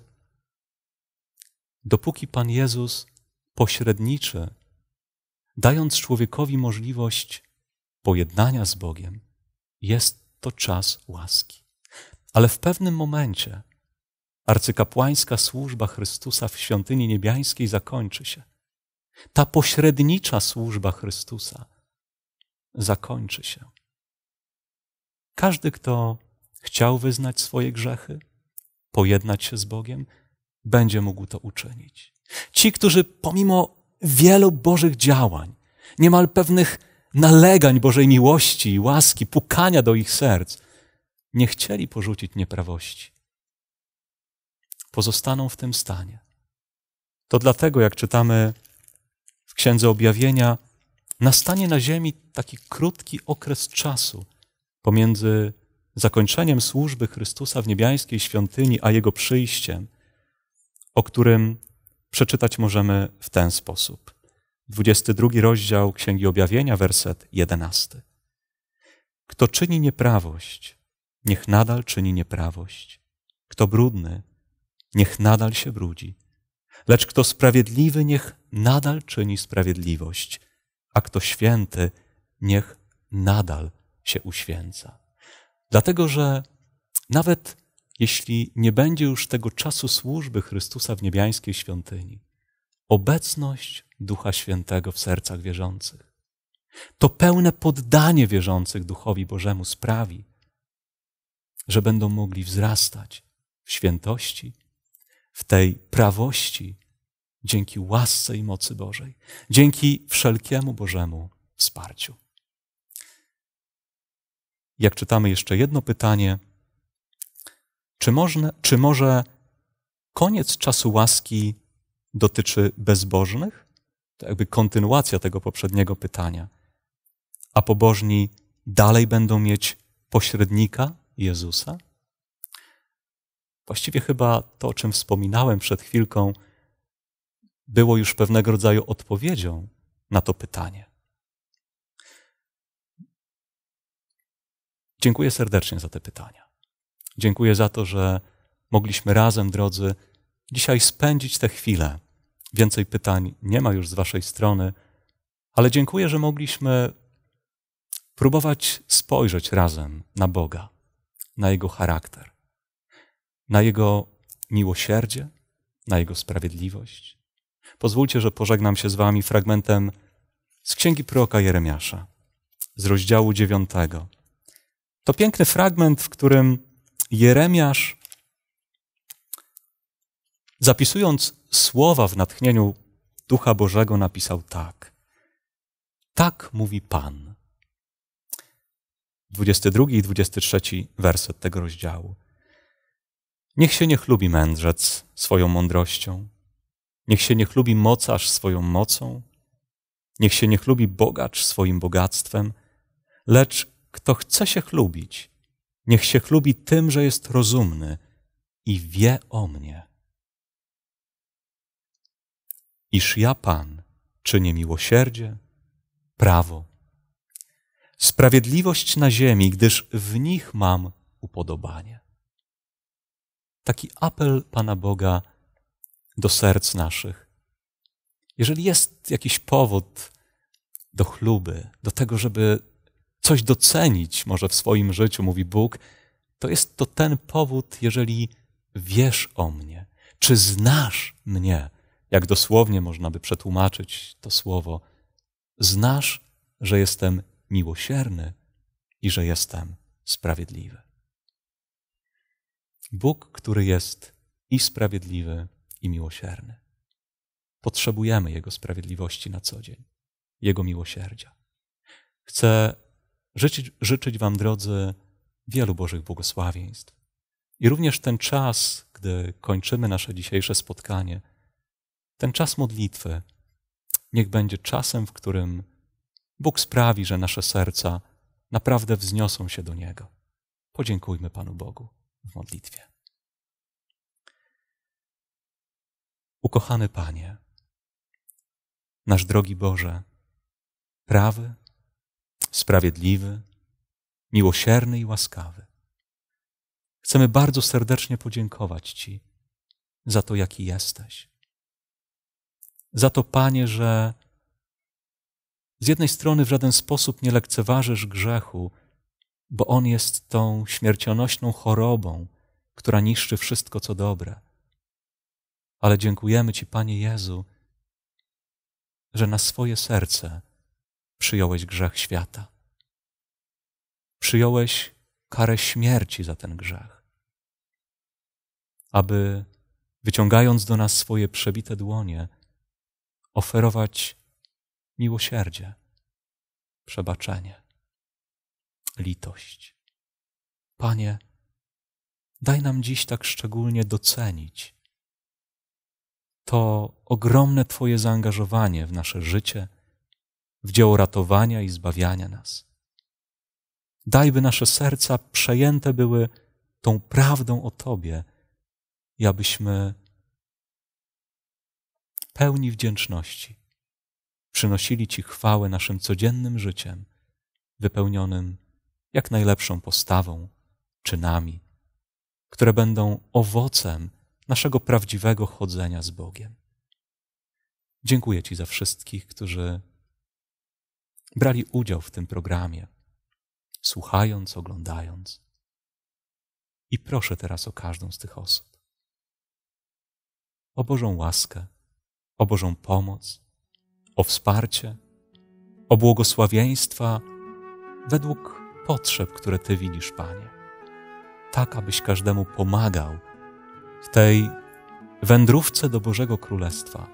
dopóki Pan Jezus pośredniczy, dając człowiekowi możliwość pojednania z Bogiem, jest to czas łaski. Ale w pewnym momencie arcykapłańska służba Chrystusa w świątyni niebiańskiej zakończy się. Ta pośrednicza służba Chrystusa zakończy się. Każdy, kto chciał wyznać swoje grzechy, pojednać się z Bogiem, będzie mógł to uczynić. Ci, którzy pomimo wielu Bożych działań, niemal pewnych nalegań Bożej miłości i łaski, pukania do ich serc, nie chcieli porzucić nieprawości, pozostaną w tym stanie. To dlatego, jak czytamy Księdze Objawienia nastanie na ziemi taki krótki okres czasu pomiędzy zakończeniem służby Chrystusa w niebiańskiej świątyni a jego przyjściem, o którym przeczytać możemy w ten sposób. 22 rozdział Księgi Objawienia, werset 11. Kto czyni nieprawość, niech nadal czyni nieprawość. Kto brudny, niech nadal się brudzi. Lecz kto sprawiedliwy, niech nadal czyni sprawiedliwość, a kto święty, niech nadal się uświęca. Dlatego, że nawet jeśli nie będzie już tego czasu służby Chrystusa w niebiańskiej świątyni, obecność Ducha Świętego w sercach wierzących, to pełne poddanie wierzących Duchowi Bożemu sprawi, że będą mogli wzrastać w świętości w tej prawości dzięki łasce i mocy Bożej, dzięki wszelkiemu Bożemu wsparciu. Jak czytamy jeszcze jedno pytanie, czy, można, czy może koniec czasu łaski dotyczy bezbożnych? To jakby kontynuacja tego poprzedniego pytania. A pobożni dalej będą mieć pośrednika Jezusa? Właściwie chyba to, o czym wspominałem przed chwilką, było już pewnego rodzaju odpowiedzią na to pytanie. Dziękuję serdecznie za te pytania. Dziękuję za to, że mogliśmy razem, drodzy, dzisiaj spędzić te chwile. Więcej pytań nie ma już z Waszej strony, ale dziękuję, że mogliśmy próbować spojrzeć razem na Boga, na Jego charakter, na Jego miłosierdzie, na Jego sprawiedliwość. Pozwólcie, że pożegnam się z Wami fragmentem z księgi Proka Jeremiasza, z rozdziału dziewiątego. To piękny fragment, w którym Jeremiasz, zapisując słowa w natchnieniu Ducha Bożego, napisał tak. Tak mówi Pan. 22 i 23 werset tego rozdziału. Niech się nie chlubi mędrzec swoją mądrością, niech się nie chlubi mocarz swoją mocą, niech się nie chlubi bogacz swoim bogactwem, lecz kto chce się chlubić, niech się chlubi tym, że jest rozumny i wie o mnie. Iż ja Pan czynię miłosierdzie, prawo, sprawiedliwość na ziemi, gdyż w nich mam upodobanie taki apel Pana Boga do serc naszych. Jeżeli jest jakiś powód do chluby, do tego, żeby coś docenić może w swoim życiu, mówi Bóg, to jest to ten powód, jeżeli wiesz o mnie, czy znasz mnie, jak dosłownie można by przetłumaczyć to słowo, znasz, że jestem miłosierny i że jestem sprawiedliwy. Bóg, który jest i sprawiedliwy, i miłosierny. Potrzebujemy Jego sprawiedliwości na co dzień, Jego miłosierdzia. Chcę życzyć, życzyć Wam, drodzy, wielu Bożych błogosławieństw. I również ten czas, gdy kończymy nasze dzisiejsze spotkanie, ten czas modlitwy, niech będzie czasem, w którym Bóg sprawi, że nasze serca naprawdę wzniosą się do Niego. Podziękujmy Panu Bogu w modlitwie. Ukochany Panie, nasz drogi Boże, prawy, sprawiedliwy, miłosierny i łaskawy, chcemy bardzo serdecznie podziękować Ci za to, jaki jesteś. Za to, Panie, że z jednej strony w żaden sposób nie lekceważysz grzechu, bo on jest tą śmiercionośną chorobą, która niszczy wszystko, co dobre. Ale dziękujemy Ci, Panie Jezu, że na swoje serce przyjąłeś grzech świata. Przyjąłeś karę śmierci za ten grzech, aby wyciągając do nas swoje przebite dłonie, oferować miłosierdzie, przebaczenie litość. Panie, daj nam dziś tak szczególnie docenić to ogromne Twoje zaangażowanie w nasze życie, w dzieło ratowania i zbawiania nas. Daj, by nasze serca przejęte były tą prawdą o Tobie i abyśmy pełni wdzięczności przynosili Ci chwałę naszym codziennym życiem, wypełnionym jak najlepszą postawą, czynami, które będą owocem naszego prawdziwego chodzenia z Bogiem. Dziękuję Ci za wszystkich, którzy brali udział w tym programie, słuchając, oglądając. I proszę teraz o każdą z tych osób. O Bożą łaskę, o Bożą pomoc, o wsparcie, o błogosławieństwa według potrzeb, które Ty widzisz, Panie. Tak, abyś każdemu pomagał w tej wędrówce do Bożego Królestwa,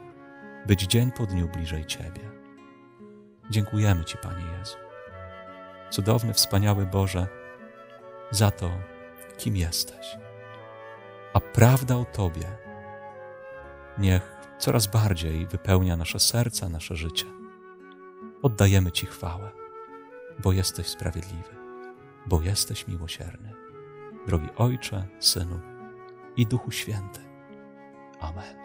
być dzień po dniu bliżej Ciebie. Dziękujemy Ci, Panie Jezu. Cudowny, wspaniały Boże, za to, kim jesteś. A prawda o Tobie niech coraz bardziej wypełnia nasze serca, nasze życie. Oddajemy Ci chwałę, bo jesteś sprawiedliwy bo jesteś miłosierny. Drogi Ojcze, Synu i Duchu Święty. Amen.